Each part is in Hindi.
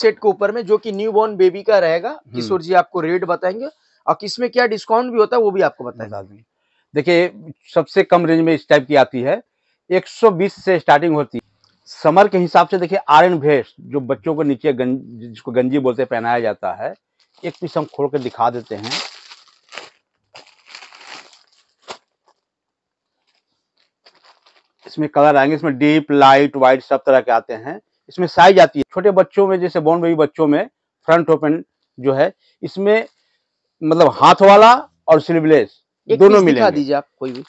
सेट के ऊपर में जो कि न्यू बॉर्न बेबी का रहेगा किशोर हम्म। जी आपको रेट बताएंगे और किसमें क्या डिस्काउंट भी होता है वो भी आपको बताएगा देखिए सबसे कम रेंज में इस टाइप की आती है 120 से स्टार्टिंग होती है समर के हिसाब से देखिए आर एन भेस्ट जो बच्चों को नीचे गं, जिसको गंजी बोलते पहनाया जाता है एक पीस हम खोल कर दिखा देते हैं इसमें कलर आएंगे इसमें डीप लाइट वाइट सब तरह के आते हैं इसमें साइज आती है छोटे बच्चों में जैसे बॉर्न बेबी बच्चों में फ्रंट ओपन जो है इसमें मतलब हाथ वाला और स्लीवलेस दोनों मिले दीजिए आप कोई भी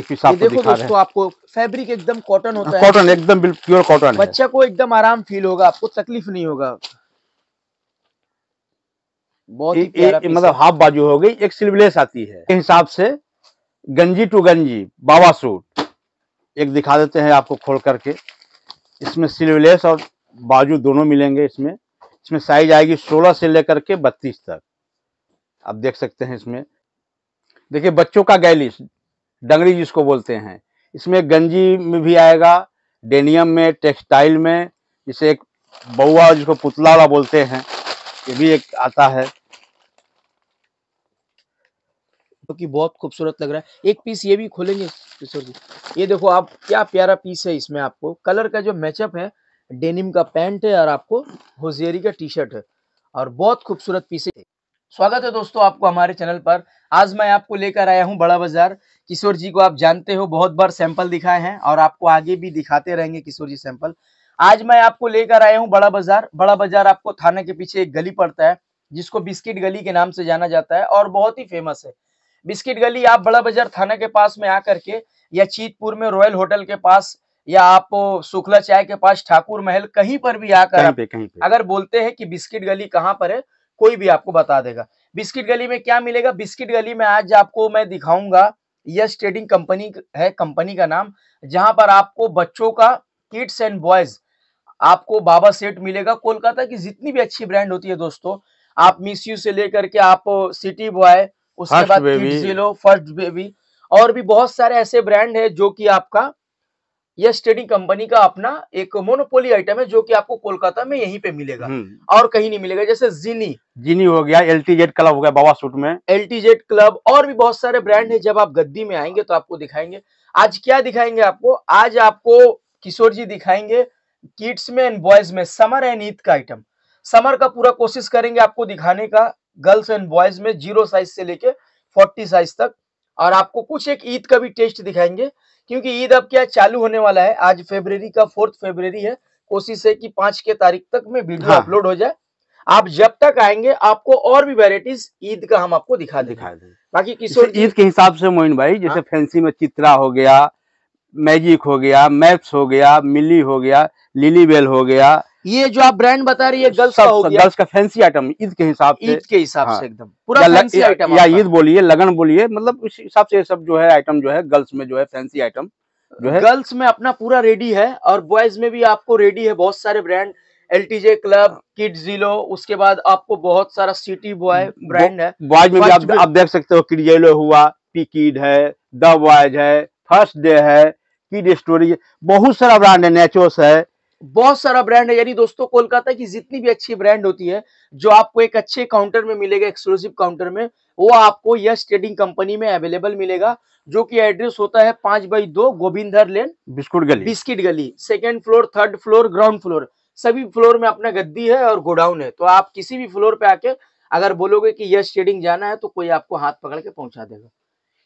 एक पीस आपको देखो दिखा दोस्तों आपको फैब्रिक एकदम कॉटन होता है कॉटन एकदम प्योर कॉटन बच्चा को एकदम आराम फील होगा आपको तकलीफ नहीं होगा बहुत ही ए, ए, मतलब हाफ बाजू हो गई एक स्लीवलेस आती है के हिसाब से गंजी टू गंजी बाबा सूट एक दिखा देते हैं आपको खोल करके इसमें स्लीवलेस और बाजू दोनों मिलेंगे इसमें इसमें साइज आएगी 16 से लेकर के 32 तक आप देख सकते हैं इसमें देखिए बच्चों का गैलिस डंगरी जिसको बोलते हैं इसमें गंजी में भी आएगा डेनियम में टेक्सटाइल में इसे एक बउआ जिसको पुतला वाला बोलते हैं ये भी एक आता है जो कि बहुत खूबसूरत लग रहा है एक पीस ये भी खोलेंगे किशोर तो जी ये देखो आप क्या प्यारा पीस है इसमें आपको कलर का जो मैचअप है डेनिम का पैंट है और आपको होजियरी का टी शर्ट है और बहुत खूबसूरत पीस है स्वागत है दोस्तों आपको हमारे चैनल पर आज मैं आपको लेकर आया हूँ बड़ा बाजार किशोर जी को आप जानते हो बहुत बार सैंपल दिखाए हैं और आपको आगे भी दिखाते रहेंगे किशोर जी सैंपल आज मैं आपको लेकर आया हूँ बड़ा बाजार बड़ा बाजार आपको थाने के पीछे एक गली पड़ता है जिसको बिस्किट गली के नाम से जाना जाता है और बहुत ही फेमस है बिस्किट गली आप बड़ा बाजार थाना के पास में आकर के या चीतपुर में रॉयल होटल के पास या आप शुक्ला चाय के पास ठाकुर महल कहीं पर भी आकर कहीं पे, कहीं पे। अगर बोलते हैं कि बिस्किट गली कहाँ पर है कोई भी आपको बता देगा बिस्किट गली में क्या मिलेगा बिस्किट गली में आज आपको मैं दिखाऊंगा यस ट्रेडिंग कंपनी है कंपनी का नाम जहां पर आपको बच्चों का किड्स एंड बॉयज आपको बाबा सेट मिलेगा कोलकाता की जितनी भी अच्छी ब्रांड होती है दोस्तों आप मिस से लेकर के आप सिटी बॉय उसके बाद जीरो फर्स्ट बेबी और भी बहुत सारे ऐसे ब्रांड है जो की आपका यह स्टेडिंग कंपनी का अपना एक मोनोपोली आइटम है जो कि आपको कोलकाता में यहीं पे मिलेगा हम्म। और कहीं नहीं मिलेगा जैसे जीनी जीनी हो गया एल क्लब हो गया बाबा सूट में एल क्लब और भी बहुत सारे ब्रांड है जब आप गद्दी में आएंगे तो आपको दिखाएंगे आज क्या दिखाएंगे आपको आज आपको किशोर जी दिखाएंगे किड्स में एंड बॉयज में समर एंड ईद का आइटम समर का पूरा कोशिश करेंगे आपको दिखाने का गर्ल्स एंड बॉयज में जीरो साइज से लेके फोर्टी साइज तक और आपको कुछ एक ईद का भी टेस्ट दिखाएंगे क्योंकि ईद अब क्या चालू होने वाला है आज फेब्रवरी का फोर्थ फेब्रवरी है कोशिश है कि पांच के तारीख तक में वीडियो हाँ। अपलोड हो जाए आप जब तक आएंगे आपको और भी वेराइटीज ईद का हम आपको दिखा दिखा दें बाकी किशोर ईद के हिसाब से मोइन भाई जैसे हाँ? फैंसी में चित्रा हो गया मैजिक हो गया मैप्स हो गया मिली हो गया लिली बेल हो गया ये जो आप ब्रांड बता रही है गर्ल्स का हो गया गर्ल्स का फैंसी आइटम ईद के हिसाब से ईद के हिसाब हाँ। से एकदम पूरा फैंसी आइटम या ईद बोलिए लगन बोलिए मतलब उस हिसाब से सब जो है आइटम जो है गर्ल्स में जो है फैंसी आइटम जो है गर्ल्स में अपना पूरा रेडी है और बॉयज में भी आपको रेडी है बहुत सारे ब्रांड टीजे क्लब किड जिलो उसके बाद आपको बहुत सारा सिटी बॉय ब्रांड है बॉयज में भी आप, देख सकते हो किड येलो हुआ पी किड है द बॉयज है फर्स्ट डे है किड स्टोरी बहुत सारा ब्रांड है नेचोस है बहुत सारा ब्रांड है यानी दोस्तों कोलकाता की जितनी भी अच्छी ब्रांड होती है जो आपको एक अच्छे काउंटर में मिलेगा एक्सक्लूसिव काउंटर में वो आपको यस ट्रेडिंग कंपनी में अवेलेबल मिलेगा जो कि एड्रेस होता है पांच बाई दो गोविंदर लेन बिस्कुट गली बिस्किट गली second floor third floor ground floor सभी फ्लोर में अपना गद्दी है और गोडाउन है तो आप किसी भी फ्लोर पे आके अगर बोलोगे कि यश ट्रेडिंग जाना है तो कोई आपको हाथ पकड़ के पहुंचा देगा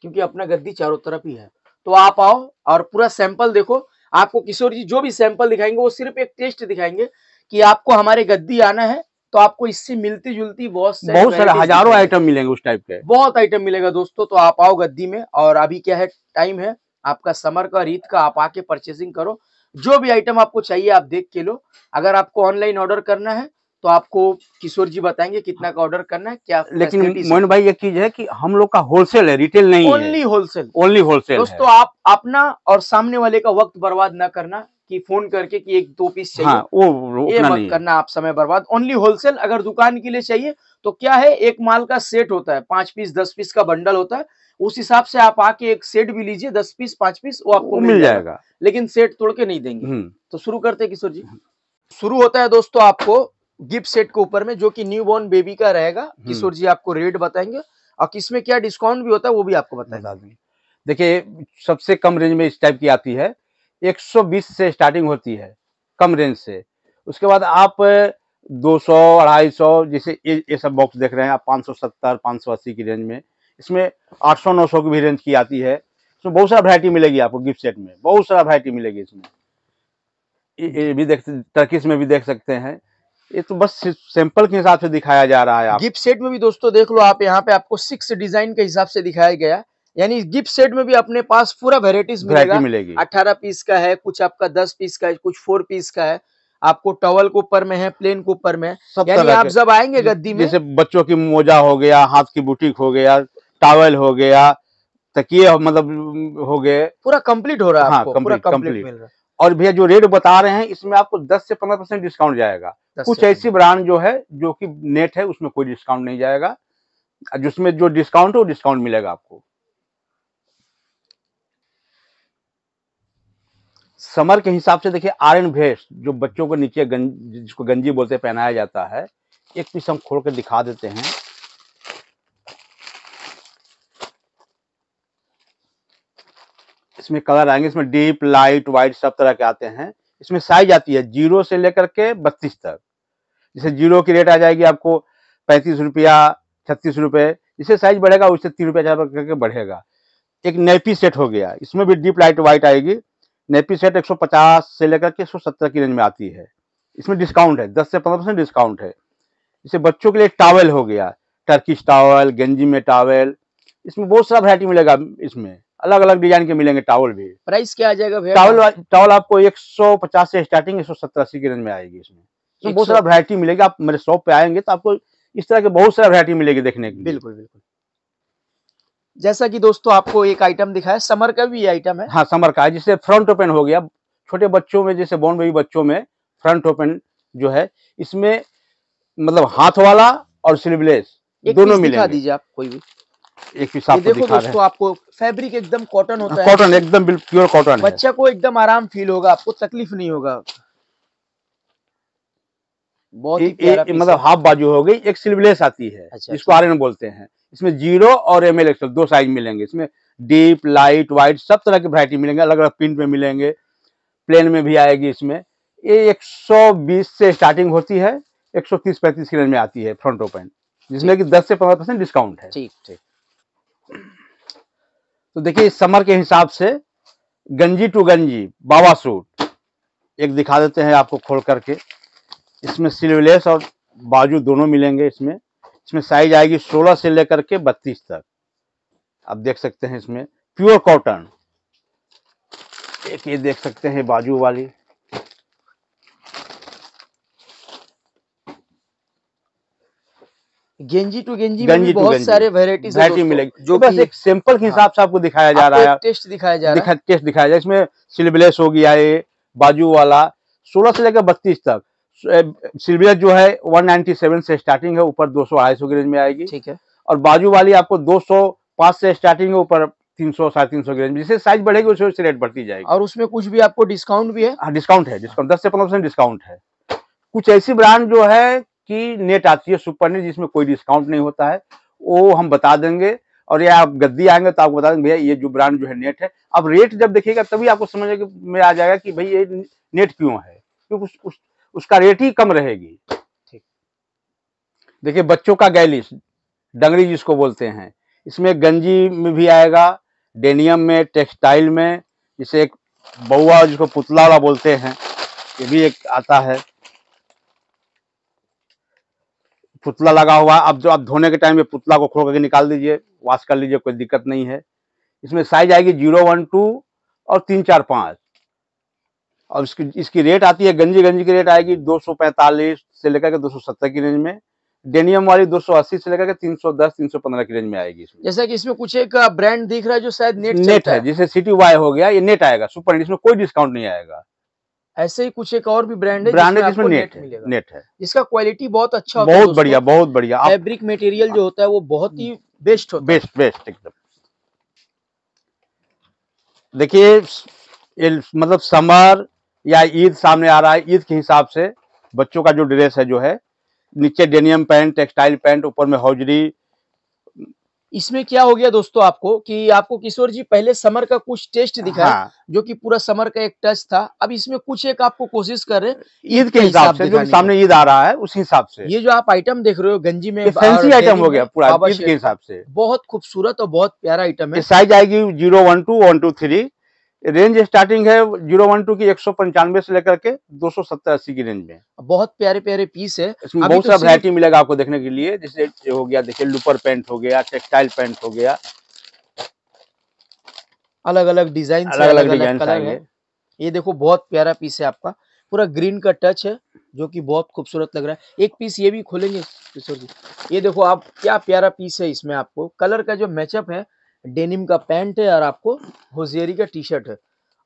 क्योंकि अपना गद्दी चारों तरफ ही है तो आप आओ और पूरा सैंपल देखो आपको किशोर जी जो भी सैंपल दिखाएंगे वो सिर्फ एक टेस्ट दिखाएंगे कि आपको हमारे गद्दी आना है तो आपको इससे मिलती जुलती बहुत बहुत सारे हजारों आइटम मिलेंगे उस टाइप के बहुत आइटम मिलेगा दोस्तों तो आप आओ गद्दी में और अभी क्या है टाइम है आपका समर का रीत का आप आके परचेसिंग करो जो भी आइटम आपको चाहिए आप देख के लो अगर आपको ऑनलाइन ऑर्डर करना है तो आपको किशोर जी बताएंगे कितना का ऑर्डर करना है क्या लेकिन मोहन भाई एक चीज है कि हम लोग का होलसेल है रिटेल नहीं ओनली होलसेल ओनली होलसेल दोस्तों आप अपना और सामने वाले का वक्त बर्बाद न करना कि फोन करके कि एक दो पीस चाहिए हाँ, वो ये मत करना आप समय बर्बाद ओनली होलसेल अगर दुकान के लिए चाहिए तो क्या है एक माल का सेट होता है पांच पीस दस पीस का बंडल होता है उस हिसाब से आप आके एक सेट भी लीजिए दस पीस पांच पीस वो आपको वो मिल जाएगा।, जाएगा लेकिन सेट तोड़ के नहीं देंगे हम्म। तो शुरू करते किशोर जी हम्म। शुरू होता है दोस्तों आपको गिफ्ट सेट के ऊपर में जो कि न्यू बॉर्न बेबी का रहेगा किशोर हम्म। जी आपको रेट बताएंगे और किसमें क्या डिस्काउंट भी होता है वो भी आपको बताएंगे देखिए सबसे कम रेंज में इस टाइप की आती है 120 से स्टार्टिंग होती है कम रेंज से उसके बाद आप 200 250 जैसे ये ये सब बॉक्स देख रहे हैं आप 570 580 की रेंज में इसमें 800 900 की भी रेंज की आती है इसमें बहुत सारा वरायटी मिलेगी आपको गिफ्ट सेट में बहुत सारा वरायटी मिलेगी इसमें ये भी देख टर्किस में भी देख सकते हैं ये तो बस सैंपल के हिसाब से दिखाया जा रहा है आप गिफ्ट सेट में भी दोस्तों देख लो आप यहाँ पे आपको सिक्स डिजाइन के हिसाब से दिखाया गया यानी गिफ्ट सेट में भी अपने पास पूरा वेराइटीज मिलेगा मिलेगी अठारह पीस का है कुछ आपका दस पीस का है कुछ फोर पीस का है आपको टॉवल के ऊपर में है प्लेन के ऊपर में सब यानी आप जब आएंगे गद्दी में जैसे बच्चों की मोजा हो गया हाथ की बुटीक हो गया टॉवल हो गया तकिए मतलब हो गए पूरा कंप्लीट हो रहा है हाँ, पूरा कंप्लीट मिल रहा है और भैया जो रेट बता रहे हैं इसमें आपको 10 से 15 परसेंट डिस्काउंट जाएगा कुछ ऐसी ब्रांड जो है जो कि नेट है उसमें कोई डिस्काउंट नहीं जाएगा जिसमें जो डिस्काउंट है वो डिस्काउंट मिलेगा आपको समर के हिसाब से देखिए आर्यन भेस जो बच्चों को नीचे गंज जिसको गंजी बोलते पहनाया जाता है एक पीस हम खोल कर दिखा देते हैं इसमें कलर आएंगे इसमें डीप लाइट वाइट सब तरह के आते हैं इसमें साइज आती है जीरो से लेकर के बत्तीस तक जैसे जीरो की रेट आ जाएगी आपको पैंतीस रुपया छत्तीस रुपये जिससे साइज बढ़ेगा उससे तीन रुपया चार करके बढ़ेगा एक नेपी सेट हो गया इसमें भी डीप लाइट वाइट आएगी नेपी सेट 150 से लेकर के 170 की रेंज में आती है इसमें डिस्काउंट है 10 से 15 परसेंट डिस्काउंट है इसे बच्चों के लिए टावल हो गया टर्किश टावल गेंजी में टावल इसमें बहुत सारा वरायटी मिलेगा इसमें अलग अलग डिजाइन के मिलेंगे टावल भी प्राइस क्या आ जाएगा टावल टावल आपको 150 से स्टार्टिंग एक सौ सत्तर अस्सी की रेंज में आएगी इसमें तो बहुत सारा वैरायटी मिलेगी आप मेरे शॉप पे आएंगे तो आपको इस तरह के बहुत सारा वैरायटी मिलेगी देखने की बिल्कुल बिल्कुल जैसा कि दोस्तों आपको एक आइटम दिखाया समर का भी आइटम है हाँ समर का जिससे फ्रंट ओपन हो गया छोटे बच्चों में जैसे बॉर्न बेबी बच्चों में फ्रंट ओपन जो है इसमें मतलब हाथ वाला और स्लीवलेस दोनों मिलेगा दीजिए आप कोई भी एक पीस आपको दिखा दोस्तों आपको फैब्रिक एकदम कॉटन होता है कॉटन एकदम प्योर कॉटन बच्चा को एकदम आराम फील होगा आपको तकलीफ नहीं होगा बहुत ए, ए, मतलब हाफ बाजू हो गई एक सिलवलेस आती है अच्छा, आर अच्छा। आर्यन बोलते हैं इसमें जीरो और एम एल एक्सल दो साइज मिलेंगे इसमें डीप लाइट व्हाइट सब तरह की वरायटी मिलेंगे अलग अलग प्रिंट में मिलेंगे प्लेन में भी आएगी इसमें ये 120 से स्टार्टिंग होती है 130-35 की रेंज में आती है फ्रंट ओपन जिसमें कि 10 से 15 परसेंट डिस्काउंट है ठीक ठीक तो देखिए समर के हिसाब से गंजी टू गंजी बाबा सूट एक दिखा देते हैं आपको खोल करके इसमें सिलवलेस और बाजू दोनों मिलेंगे इसमें इसमें साइज आएगी 16 से लेकर के 32 तक आप देख सकते हैं इसमें प्योर कॉटन एक ये देख सकते हैं बाजू वाली गेंजी टू गेंजी, में भी बहुत सारे वेराइटी मिलेगी जो तो बस एक सैंपल के हिसाब से आपको दिखाया जा रहा है टेस्ट दिखाया जा रहा है टेस्ट दिखाया जा रहा है इसमें सिलबिलेस हो गया है बाजू वाला सोलह से लेकर बत्तीस तक सिलबिलेस जो है वन से स्टार्टिंग है ऊपर दो सौ अढ़ाई सौ रेंज में आएगी ठीक है और बाजू वाली आपको दो सौ पांच से स्टार्टिंग है ऊपर तीन सौ साढ़े तीन सौ ग्रेज जिससे साइज बढ़ेगी उससे उससे रेट बढ़ती जाएगी और उसमें कुछ भी आपको डिस्काउंट भी है हाँ डिस्काउंट है डिस्काउंट दस से पंद्रह परसेंट डिस्काउंट है कुछ ऐसी ब्रांड जो है की नेट आती है सुपर नेट जिसमें कोई डिस्काउंट नहीं होता है वो हम बता देंगे और ये आप गद्दी आएंगे तो आपको बता देंगे भैया ये जो ब्रांड जो है नेट है अब रेट जब देखिएगा तभी आपको समझ में आ जाएगा कि भाई ये नेट क्यों है क्योंकि उस, उस, उसका रेट ही कम रहेगी ठीक देखिए बच्चों का गैलिस डंगरी जिसको बोलते हैं इसमें गंजी में भी आएगा डेनियम में टेक्सटाइल में जिसे एक बउआ जिसको पुतला वाला बोलते हैं ये भी एक आता है पुतला लगा हुआ है अब जो आप धोने के टाइम में पुतला को खोल करके निकाल दीजिए वॉश कर लीजिए कोई दिक्कत नहीं है इसमें साइज आएगी जीरो वन टू और तीन चार पाँच और इसकी इसकी रेट आती है गंजी गंजी की रेट आएगी दो सौ पैंतालीस से लेकर के दो सौ सत्तर की रेंज में डेनियम वाली दो सौ अस्सी से लेकर के तीन तीन सौ दस सौ पंद्रह की रेंज में आएगी इसमें जैसा कि इसमें कुछ एक ब्रांड uh, दिख रहा है जो शायद नेट नेट है जिसे सिटी वाई हो गया ये नेट आएगा सुपर नेट इसमें कोई डिस्काउंट नहीं आएगा ऐसे ही कुछ एक और भी ब्रांड है ब्रांड है जिसमें नेट मिलेगा नेट है जिसका क्वालिटी बहुत अच्छा होता बहुत बढ़िया बहुत बढ़िया फैब्रिक मटेरियल जो होता है वो बहुत ही बेस्ट होता बेस्ट बेस्ट एकदम देखिए मतलब समर या ईद सामने आ रहा है ईद के हिसाब से बच्चों का जो ड्रेस है जो है नीचे डेनियम पैंट टेक्सटाइल पैंट ऊपर में हौजरी इसमें क्या हो गया दोस्तों आपको कि आपको किशोर जी पहले समर का कुछ टेस्ट दिखा हाँ। जो कि पूरा समर का एक टच था अब इसमें कुछ एक आपको कोशिश कर रहे ईद के हिसाब से जो सामने ईद आ रहा है उस हिसाब से ये जो आप आइटम देख रहे हो गंजी में फैंसी आइटम हो गया पूरा ईद के हिसाब से बहुत खूबसूरत और बहुत प्यारा आइटम है साइज आएगी zero one two one two three range starting है जीरो वन टू की एक सौ पंचानवे से लेकर के दो सौ सत्तर अस्सी की रेंज में बहुत प्यारे प्यारे पीस है इसमें बहुत तो सारा वरायटी मिलेगा आपको देखने के लिए जैसे हो गया देखिए लुपर पेंट हो गया टेक्सटाइल पेंट हो गया अलग अलग डिजाइन अलग अलग डिजाइन है ये देखो बहुत प्यारा पीस है आपका पूरा ग्रीन का टच है जो कि बहुत खूबसूरत लग रहा है एक पीस ये भी खोलेंगे जी ये देखो आप क्या प्यारा पीस है इसमें आपको कलर का जो मैचअप है डेनिम का पैंट है और आपको होजियरी का टी शर्ट है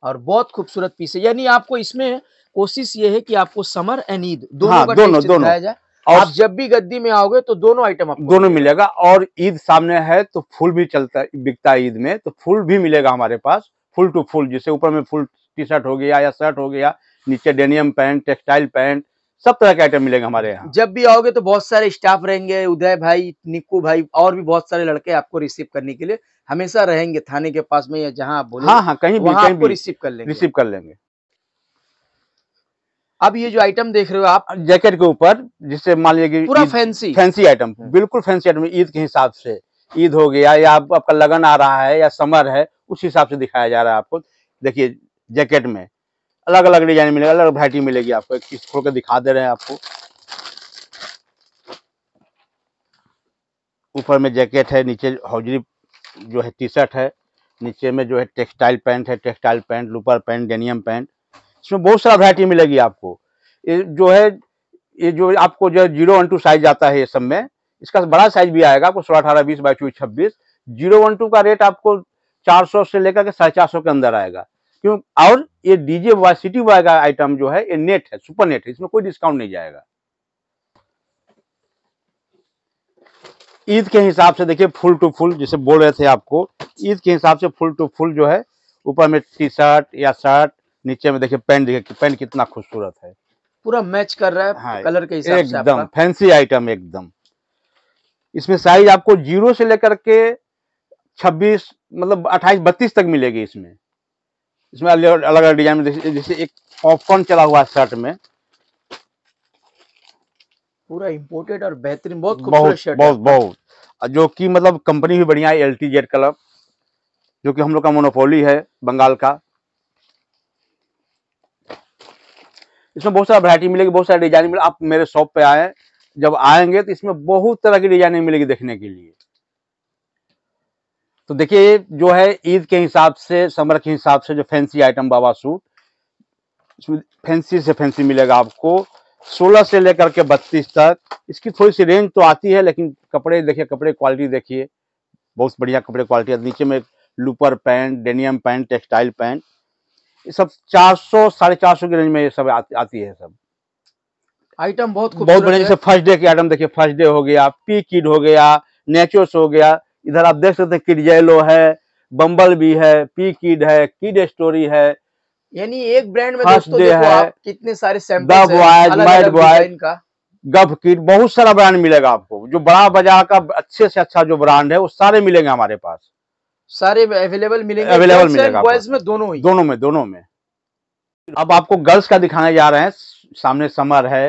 और बहुत खूबसूरत पीस है यानी आपको इसमें कोशिश ये है कि आपको समर एंड ईद दोनों हाँ, का दोनों, दोनों। जाए और आप जब भी गद्दी में आओगे तो दोनों आइटम आपको दोनों मिलेगा और ईद सामने है तो फूल भी चलता बिकता है ईद में तो फूल भी मिलेगा हमारे पास फुल टू फुल जैसे ऊपर में फुल टी शर्ट हो गया या शर्ट हो गया नीचे डेनियम पैंट टेक्सटाइल पैंट सब तरह के आइटम मिलेंगे हमारे यहाँ जब भी आओगे तो बहुत सारे स्टाफ रहेंगे उदय भाई निकू भाई और भी बहुत सारे लड़के आपको रिसीव करने के लिए हमेशा रहेंगे थाने के पास में या जहाँ आप बोले हाँ हाँ कहीं भी कहीं भी रिसीव कर लेंगे रिसीव कर लेंगे अब ये जो आइटम देख रहे हो आप जैकेट के ऊपर जिससे मान लीजिए पूरा फैंसी फैंसी आइटम बिल्कुल फैंसी आइटम ईद के हिसाब से ईद हो गया या आपका लगन आ रहा है या समर है उस हिसाब से दिखाया जा रहा है आपको देखिए जैकेट में अलग अलग डिजाइन मिलेगा अलग वैरायटी मिलेगी आपको एक पीस खोल के दिखा दे रहे हैं आपको ऊपर में जैकेट है नीचे हौजरी जो है टी शर्ट है नीचे में जो है टेक्सटाइल पैंट है textile pant looper pant denim pant इसमें बहुत सारा वैरायटी मिलेगी आपको ये जो है ये जो आपको जो जीरो वन टू साइज आता है ये सब में इसका बड़ा साइज भी आएगा आपको सोलह अठारह बीस बाई चौबीस छब्बीस जीरो वन टू का रेट आपको चार सौ से लेकर के साढ़े चार सौ के अंदर आएगा क्यों और ये डीजे वाई सिटी वाई का आइटम जो है ये नेट है सुपर नेट है इसमें कोई डिस्काउंट नहीं जाएगा ईद के हिसाब से देखिए फुल टू फुल जैसे बोल रहे थे आपको ईद के हिसाब से फुल टू फुल जो है ऊपर में टी शर्ट या शर्ट नीचे में देखिए पैंट देखिए पैंट कितना खूबसूरत है पूरा मैच कर रहा है हाँ, कलर के हिसाब से एकदम फैंसी आइटम एकदम इसमें साइज आपको जीरो से लेकर के छब्बीस मतलब अट्ठाईस बत्तीस तक मिलेगी इसमें इसमें अलग अलग डिजाइन में जैसे एक पॉपकॉर्न चला हुआ है शर्ट में पूरा इम्पोर्टेड और बेहतरीन बहुत बहुत शर्ट बहुत बहुत जो कि मतलब कंपनी भी बढ़िया है एल टी जेड क्लब जो कि हम लोग का मोनोपोली है बंगाल का इसमें बहुत सारा वरायटी मिलेगी बहुत सारा डिजाइन मिलेगा आप मेरे शॉप पे आए जब आएंगे तो इसमें बहुत तरह की डिजाइनिंग मिलेगी देखने के लिए तो देखिए जो है ईद के हिसाब से समर के हिसाब से जो फैंसी आइटम बाबा सूट फैंसी से फैंसी मिलेगा आपको 16 से लेकर के 32 तक इसकी थोड़ी सी रेंज तो आती है लेकिन कपड़े देखिए कपड़े क्वालिटी देखिए बहुत बढ़िया कपड़े क्वालिटी है नीचे में looper pant denim pant textile pant ये सब 400 साढ़े चार सौ की रेंज में ये सब आती, आती है सब आइटम बहुत बहुत बढ़िया जैसे फर्स्ट डे के आइटम देखिए फर्स्ट डे हो गया पी किड हो गया नेचोस हो गया इधर आप देख सकते हैं किडजेलो है बम्बल भी है पी किड है किड स्टोरी है यानी एक ब्रांड में दोस्तों देखो आप कितने सारे सैंपल गफ बहुत सारा ब्रांड मिलेगा आपको जो बड़ा बाजार का अच्छे से अच्छा जो ब्रांड है वो सारे मिलेंगे हमारे पास सारे अवेलेबल मिलेंगे अवेलेबल मिलेगा में दोनों ही दोनों में दोनों में अब आपको गर्ल्स का दिखाने जा रहे हैं सामने समर है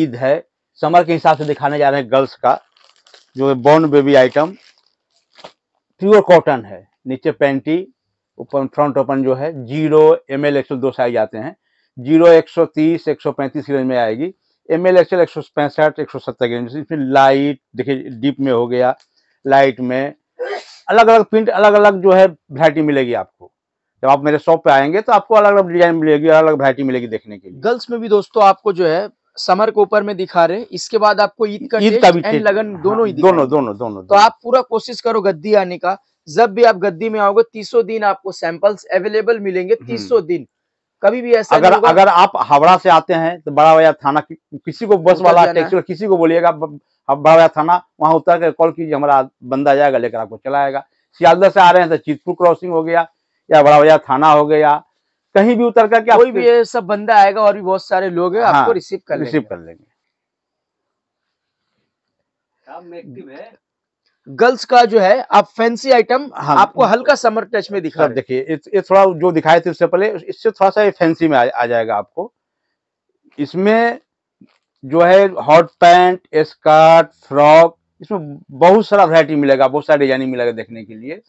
ईद है समर के हिसाब से दिखाने जा रहे हैं गर्ल्स का जो born baby item pure cotton है नीचे पैंटी ओपन फ्रंट ओपन जो है जीरो एम एल एक्सल दो साइज आते हैं जीरो एक सौ तीस एक सौ पैंतीस रेंज में आएगी एम एल एक्सल एक सौ पैंसठ एक सौ सत्तर रेंज इसमें लाइट देखिए डीप में हो गया लाइट में अलग अलग प्रिंट अलग अलग जो है वरायटी मिलेगी आपको जब आप मेरे शॉप पे आएंगे तो आपको अलग अलग डिजाइन मिलेगी अलग अलग वरायटी मिलेगी देखने के लिए गर्ल्स में भी दोस्तों आपको जो है समर को ऊपर में दिखा रहे इसके बाद आपको ईद का ईद का भी एंड लगन हाँ, दोनों ही हाँ, दोनों दोनों दोनों तो आप पूरा कोशिश करो गद्दी आने का जब भी आप गद्दी में आओगे तीसो दिन आपको सैंपल्स अवेलेबल मिलेंगे हम्म। तीसो दिन कभी भी ऐसा अगर अगर आप हावड़ा से आते हैं तो बड़ा बाजार थाना कि, किसी को बस वाला टैक्सी किसी को बोलिएगा बड़ा बाजार थाना वहां उतर कर कॉल कीजिए हमारा बंदा जाएगा लेकर आपको चलाएगा सियालदा से आ रहे हैं तो चितपुर क्रॉसिंग हो गया या बड़ा बाजार थाना हो गया कहीं भी उतर करके कोई भी ये सब बंदा आएगा और भी बहुत सारे लोग हैं हाँ, आपको रिसीव कर रिसीव कर लेंगे गर्ल्स का जो है आप फैंसी आइटम हाँ, आपको हाँ। हल्का समर टच में दिखा देखिए ये थोड़ा जो दिखाए थे उससे पहले इससे थोड़ा सा ये फैंसी में आ, आ जाएगा आपको इसमें जो है हॉट पैंट स्कर्ट फ्रॉक इसमें बहुत सारा वैरायटी मिलेगा बहुत सारा डिजाइनिंग मिलेगा देखने के लिए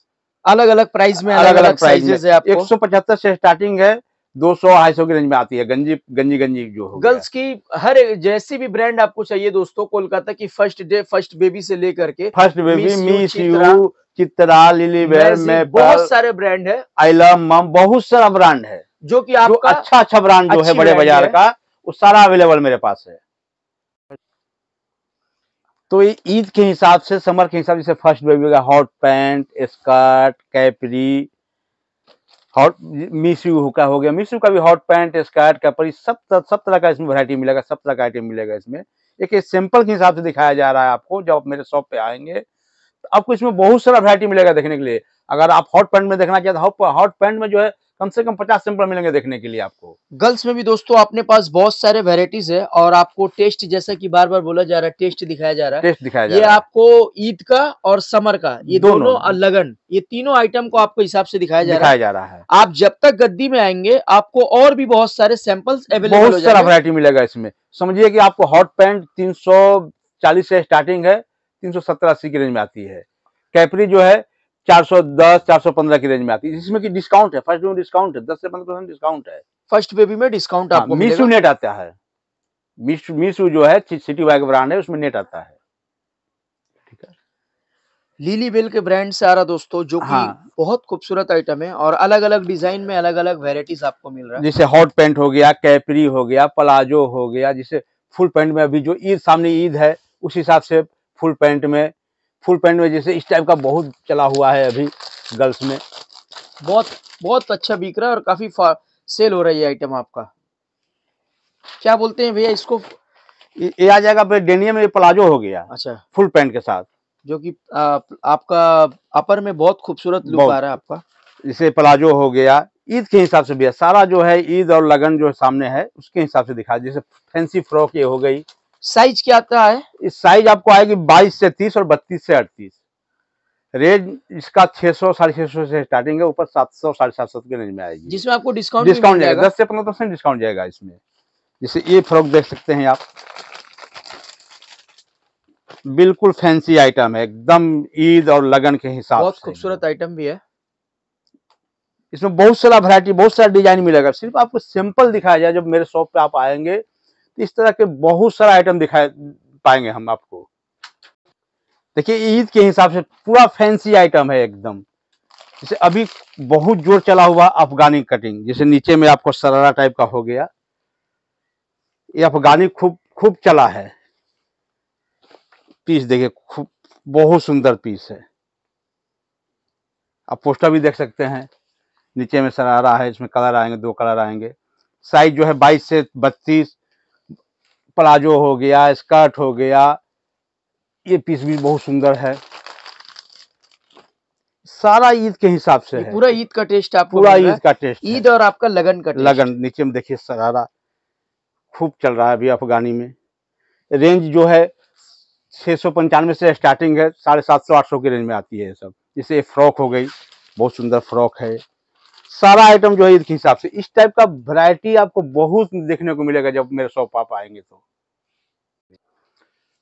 अलग अलग प्राइस में अलग अलग, प्राइस है एक सौ पचहत्तर से स्टार्टिंग है दो सौ ढाई सौ की रेंज में आती है गंजी गंजी गंजी जो हो गर्ल्स की हर जैसी भी ब्रांड आपको चाहिए दोस्तों कोलकाता की फर्स्ट डे फर्स्ट बेबी से लेकर के first baby miss you Chitra lily wear में बहुत सारे ब्रांड है आई लव मम बहुत सारा ब्रांड है जो कि आपका अच्छा अच्छा ब्रांड जो है बड़े बाजार का वो सारा अवेलेबल मेरे पास है तो ये ईद के हिसाब से समर के हिसाब से फर्स्ट बेबी होगा hot pant skirt capri hot miss you का हो गया मिस यू का भी हॉट पैंट स्कर्ट कैपरी सब तर, सब तरह का इसमें वैरायटी मिलेगा सब तरह का आइटम मिलेगा इसमें एक सिंपल के हिसाब से दिखाया जा रहा है आपको जब आप मेरे शॉप पे आएंगे तो आपको इसमें बहुत सारा वरायटी मिलेगा देखने के लिए अगर आप हॉट पैंट में देखना चाहते हॉट पैंट में जो है कम से कम पचास सैंपल मिलेंगे देखने के लिए आपको गर्ल्स में भी दोस्तों अपने पास बहुत सारे वेराइटीज है और आपको टेस्ट जैसा की बार बार बोला जा रहा है टेस्ट दिखाया जा रहा है टेस्ट दिखाया जा रहा है ये आपको ईद का और समर का ये दोनों लगन ये तीनों आइटम को आपको हिसाब से दिखाया जा रहा है जा रहा है आप जब तक गद्दी में आएंगे आपको और भी बहुत सारे सैंपल्स अवेलेबल बहुत सारा वरायटी मिलेगा इसमें समझिए कि आपको हॉट पैंट तीन सौ चालीस से स्टार्टिंग है तीन सौ सत्तर अस्सी की रेंज में आती है कैपरी जो है 410 415 की रेंज में आती है जिसमें कि डिस्काउंट है फर्स्ट में डिस्काउंट है 10 से 15 परसेंट डिस्काउंट है फर्स्ट बेबी में डिस्काउंट आपको मीसू नेट आता है मीसू जो है सिटी वाइक ब्रांड है उसमें नेट आता है लीली बेल के ब्रांड से आ रहा दोस्तों जो कि हाँ। बहुत खूबसूरत आइटम है और अलग अलग डिजाइन में अलग अलग वेराइटीज आपको मिल रहा है जैसे हॉट पैंट हो गया कैपरी हो गया प्लाजो हो गया जैसे फुल पैंट में अभी जो ईद सामने ईद है उस हिसाब से फुल पैंट में फुल पैंट में जैसे इस टाइप का बहुत चला हुआ है अभी गर्ल्स में बहुत बहुत अच्छा बिक रहा है और काफ़ी सेल हो रही है आइटम आपका क्या बोलते हैं भैया इसको ये आ जाएगा डेनियम ये प्लाजो हो गया अच्छा फुल पैंट के साथ जो कि आपका अपर में बहुत खूबसूरत लुक आ रहा है आपका जैसे प्लाजो हो गया ईद के हिसाब से भैया सारा जो है ईद और लगन जो सामने है उसके हिसाब से दिखा जैसे फैंसी फ्रॉक ये हो गई साइज क्या आता है इस साइज आपको आएगी 22 से 30 और 32 से 38 रेंज इसका 600 सौ साढ़े छह सौ से स्टार्टिंग है ऊपर 700 सौ साढ़े सात सौ के रेंज में आएगी जिसमें आपको डिस्काउंट डिस्काउंट जाएगा दस से पंद्रह परसेंट डिस्काउंट जाएगा इसमें जैसे ये फ्रॉक देख सकते हैं आप बिल्कुल फैंसी आइटम है एकदम ईद और लगन के हिसाब बहुत खूबसूरत आइटम भी है इसमें बहुत सारा वैरायटी बहुत सारा डिजाइन मिलेगा सिर्फ आपको सिंपल दिखाया जाए जब मेरे शॉप पे आप आएंगे तो इस तरह के बहुत सारा आइटम दिखा पाएंगे हम आपको देखिए ईद के हिसाब से पूरा फैंसी आइटम है एकदम जैसे अभी बहुत जोर चला हुआ अफगानी कटिंग जैसे नीचे में आपको सरारा टाइप का हो गया ये अफगानी खूब खूब चला है पीस देखिए खूब बहुत सुंदर पीस है आप पोस्टर भी देख सकते हैं नीचे में सरारा है इसमें कलर आएंगे दो कलर आएंगे साइज जो है बाईस से बत्तीस प्लाजो हो गया स्कर्ट हो गया ये पीस भी बहुत सुंदर है सारा ईद के हिसाब से है पूरा ईद का टेस्ट आपको पूरा ईद का टेस्ट ईद और आपका लगन का टेस्ट। लगन नीचे में देखिए सरारा खूब चल रहा है अभी अफगानी में रेंज जो है छह सौ पंचानवे से स्टार्टिंग है साढ़े सात सौ आठ सौ की रेंज में आती है ये सब जैसे फ्रॉक हो गई बहुत सुंदर फ्रॉक है सारा आइटम जो है ईद के हिसाब से इस टाइप का वैरायटी आपको बहुत देखने को मिलेगा जब मेरे शॉप आप आएंगे तो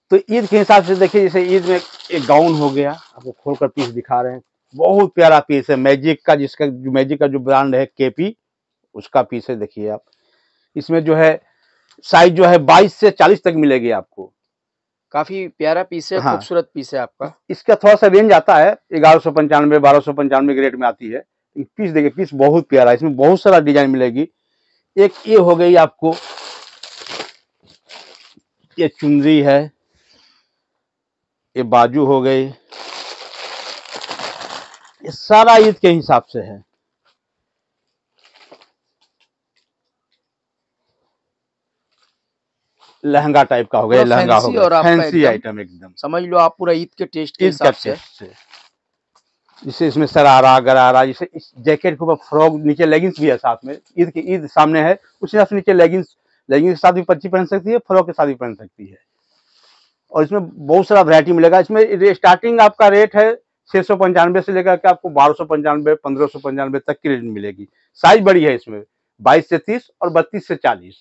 तो ईद के हिसाब से देखिए जैसे ईद में एक गाउन हो गया आपको खोलकर पीस दिखा रहे हैं बहुत प्यारा पीस है मैजिक का जिसका मैजिक का जो ब्रांड है केपी उसका पीस है देखिए आप इसमें जो है साइज जो है बाईस से चालीस तक मिलेगी आपको काफी प्यारा पीस है हाँ। खूबसूरत पीस है आपका इसका थोड़ा सा रेंज आता है ग्यारह सौ पंचानवे बारह सौ पंचानवे के रेट में आती है पीस देखिए पीस बहुत प्यारा है इसमें बहुत सारा डिजाइन मिलेगी एक ये हो गई आपको ये चुनरी है ये बाजू हो गई ये सारा ईद के हिसाब से है लहंगा टाइप का हो गया लहंगा हो गया फैंसी आइटम एकदम समझ लो आप पूरा ईद के टेस्ट के हिसाब से जिससे इसमें शरारा गरारा जैसे इस जैकेट के ऊपर फ्रॉक नीचे लेगिंग्स भी है साथ में ईद की ईद सामने है उसी हिसाब से नीचे लेगिंग्स लेगिंग्स के साथ भी पच्ची पहन सकती है फ्रॉक के साथ भी पहन सकती है और इसमें बहुत सारा वैरायटी मिलेगा इसमें स्टार्टिंग आपका रेट है छः सौ पंचानवे से लेकर के आपको बारह सौ पंचानवे पंद्रह सौ पंचानवे तक की रेट मिलेगी साइज बड़ी है इसमें बाईस से तीस और बत्तीस से चालीस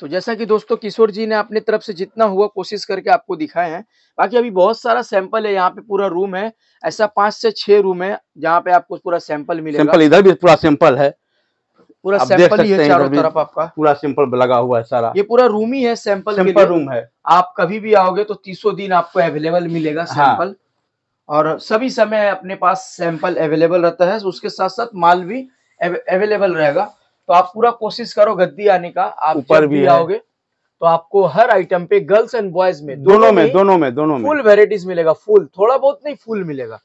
तो जैसा कि दोस्तों किशोर जी ने अपने तरफ से जितना हुआ कोशिश करके आपको दिखाए हैं बाकी अभी बहुत सारा सैंपल है यहाँ पे पूरा रूम है ऐसा पांच से छह रूम है जहाँ पे आपको पूरा सैंपल मिलेगा सैंपल इधर भी पूरा सैंपल है पूरा सैंपल ही है चारों तरफ आपका पूरा सैंपल लगा हुआ है सारा ये पूरा रूम ही है सैंपल सैंपल रूम है आप कभी भी आओगे तो तीसों दिन आपको अवेलेबल मिलेगा सैंपल हाँ। और सभी समय अपने पास सैंपल अवेलेबल रहता है उसके साथ साथ माल भी अवेलेबल रहेगा तो आप पूरा कोशिश करो गद्दी आने का आप ऊपर भी आओगे तो आपको हर आइटम पे गर्ल्स एंड बॉयज में दोनों में दोनों में दोनों में फुल वेराइटीज मिलेगा फुल थोड़ा बहुत नहीं फुल मिलेगा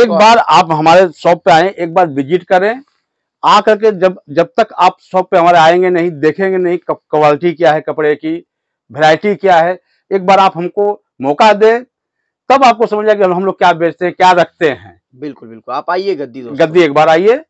एक तो बार आप हमारे शॉप पे आए एक बार विजिट करें आ करके जब जब तक आप शॉप पे हमारे आएंगे नहीं देखेंगे नहीं क्वालिटी क्या है कपड़े की वेरायटी क्या है एक बार आप हमको मौका दें तब आपको समझ जाएगा हम लोग क्या बेचते हैं क्या रखते हैं बिल्कुल बिल्कुल आप आइए गद्दी गद्दी एक बार आइए